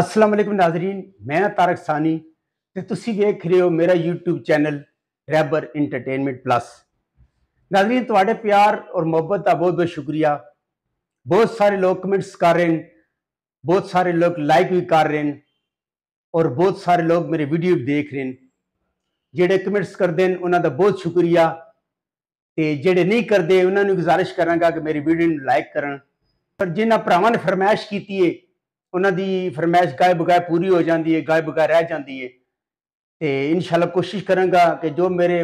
ਅਸਲਾਮ वालेकुम ਨਾਜ਼ਰੀਨ ਮੈਂ ਤਾਰਕ ਸਾਨੀ ਤੇ ਤੁਸੀਂ ਵੇਖ ਰਹੇ ਹੋ ਮੇਰਾ YouTube ਚੈਨਲ ਰੈਬਰ ਐਂਟਰਟੇਨਮੈਂਟ ਪਲੱਸ ਨਾਜ਼ਰੀਨ ਤੁਹਾਡੇ ਪਿਆਰ ਔਰ ਮੁਹੱਬਤ ਦਾ ਬਹੁਤ ਬਹੁਤ ਸ਼ੁਕਰੀਆ ਬਹੁਤ ਸਾਰੇ ਲੋਕ ਕਮੈਂਟਸ ਕਰ ਰਹੇ ਨੇ ਬਹੁਤ ਸਾਰੇ ਲੋਕ ਲਾਈਕ ਵੀ ਕਰ ਰਹੇ ਨੇ ਔਰ ਬਹੁਤ ਸਾਰੇ ਲੋਕ ਮੇਰੇ ਵੀਡੀਓ ਦੇਖ ਰਹੇ ਨੇ ਜਿਹੜੇ ਕਮੈਂਟਸ ਕਰਦੇ ਨੇ ਉਹਨਾਂ ਦਾ ਬਹੁਤ ਸ਼ੁਕਰੀਆ ਤੇ ਜਿਹੜੇ ਨਹੀਂ ਕਰਦੇ ਉਹਨਾਂ ਨੂੰ ਗੁਜ਼ਾਰਿਸ਼ ਕਰਾਂਗਾ ਕਿ ਮੇਰੀ ਵੀਡੀਓ ਨੂੰ ਲਾਈਕ ਕਰਨ ਪਰ ਜਿਨ੍ਹਾਂ ਭਰਾਵਾਂ ਨੇ ਫਰਮਾਇਸ਼ ਕੀਤੀ ਏ ਉਹਨਾਂ ਦੀ ਫਰਮਾਇਸ਼ ਗਾਇਬ ਬਗਾਇ ਪੂਰੀ ਹੋ ਜਾਂਦੀ ਹੈ ਗਾਇਬ ਬਗਾਇ ਰਹਿ ਜਾਂਦੀ ਹੈ ਤੇ ਇਨਸ਼ਾਅੱਲਾ ਕੋਸ਼ਿਸ਼ ਕਰਾਂਗਾ ਕਿ ਜੋ ਮੇਰੇ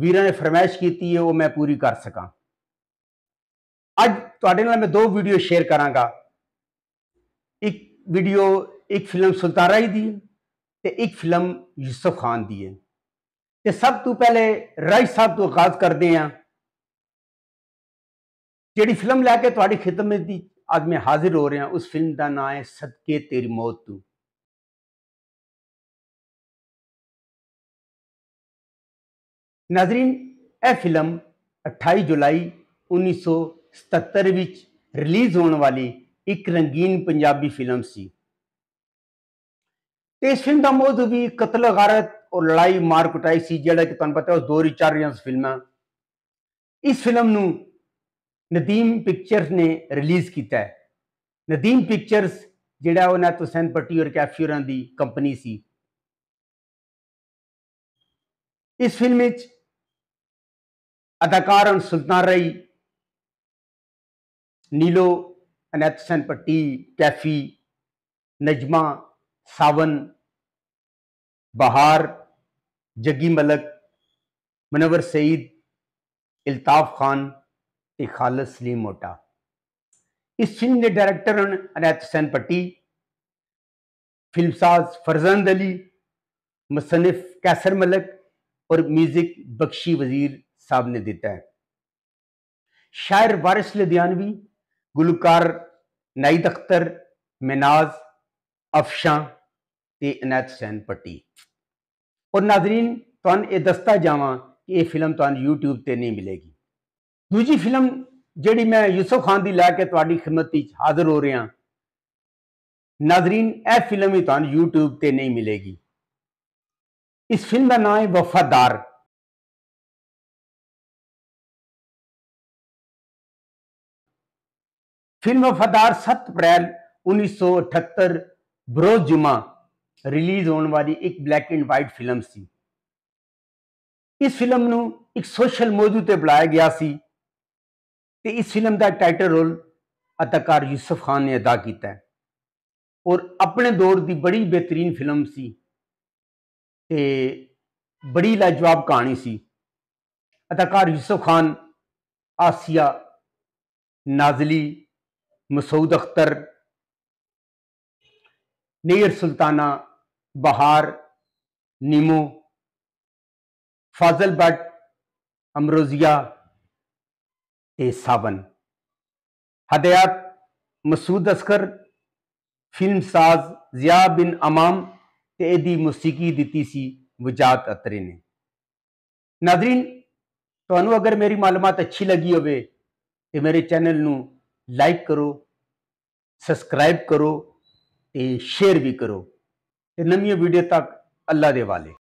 ਵੀਰਾਂ ਨੇ ਫਰਮਾਇਸ਼ ਕੀਤੀ ਹੈ ਉਹ ਮੈਂ ਪੂਰੀ ਕਰ ਸਕਾਂ ਅੱਜ ਤੁਹਾਡੇ ਨਾਲ ਮੈਂ ਦੋ ਵੀਡੀਓ ਸ਼ੇਅਰ ਕਰਾਂਗਾ ਇੱਕ ਵੀਡੀਓ ਇੱਕ ਫਿਲਮ ਸੁਲਤਾਰਾਈ ਦੀ ਤੇ ਇੱਕ ਫਿਲਮ ਯੂਸਫ ਖਾਨ ਦੀ ਹੈ ਤੇ ਸਭ ਤੋਂ ਪਹਿਲੇ ਰਾਈ ਸਾਹਿਬ ਤੋਂ ਆਗਾਜ਼ ਕਰਦੇ ਆਂ ਜਿਹੜੀ ਫਿਲਮ ਲੈ ਕੇ ਤੁਹਾਡੀ ਖਿਦਮਤ ਦੀ आज मैं हाजिर हो रहा उस फिल्म का ना है सदके तेरी मौत तू नाजरीन यह फिल्म 28 जुलाई 1977 सौ रिलीज होने वाली एक रंगीन पंजाबी फिल्म सी इस फिल्म का मौजूद भी कतल गारत और लड़ाई मार कुटाई सी जो कि तुम उस दो चार फिल्म इस फिल्म नदीम पिक्चर्स ने रिलीज़ किया नदीम पिक्चर्स जोड़ा उन्हें तो सैन पट्टी और कैफ्यूर की कंपनी सी इस फिल्म अदाकार सुल्तान रई नीलो अनैत सैन पट्टी कैफी नजमा सावन बहार जगी मलक मनवर सईद इल्ताफ खान खालस सलीम मोटा इस फिल्म के डायरेक्टर हैं अनैत हुसैन पट्टी फिल्मसाज फरजंद अली मुसनफ कैसर मलक और म्यूजिक बख्शी वजीर साहब ने दिता है शायर वारिस लुधियानवी गुलकार नाइद अख्तर मिनाज अफशा ते अनैत हुसैन पट्टी और नाजरीन तुम यह दसता जावा कि यह फिल्म तुम यूट्यूब पर नहीं मिलेगी दूजी फिल्म जी मैं यूसुफ खान की लैके थोड़ी खिमत हाजिर हो रहा नाजरीन यह फिल्म ही तुम यूट्यूब पर नहीं मिलेगी इस फिल्म का ना है वफादार फिल्म वफादार सत्त अप्रैल उन्नीस सौ अठत्तर बरोज जुमा रिलीज होने वाली एक ब्लैक एंड वाइट फिल्म सी इस फिल्म एक सोशल मौजू पर बुलाया गया सी तो इस फिल्म का टाइटल रोल अदाकार यूसुफ खान ने अदा किया है और अपने दौर की बड़ी बेहतरीन फिल्म सी ते बड़ी लाजवाब कहानी सी अदाकार यूसुफ खान आसिया नाजली मसूद अख्तर नेर सुल्ताना बहार नीमो फाजल भट्ट अमरोजिया ए सावन हदयात मसूद असकर फिल्म साज जिया बिन अमाम ते एदी मौसीकी दिती सी वजात अतरे ने नाजरीन तो अगर मेरी मालूमात अच्छी लगी होवे तो मेरे चैनल न लाइक करो सबसक्राइब करो तो शेयर भी करो तो नवी वीडियो तक अल्लाह दे वाले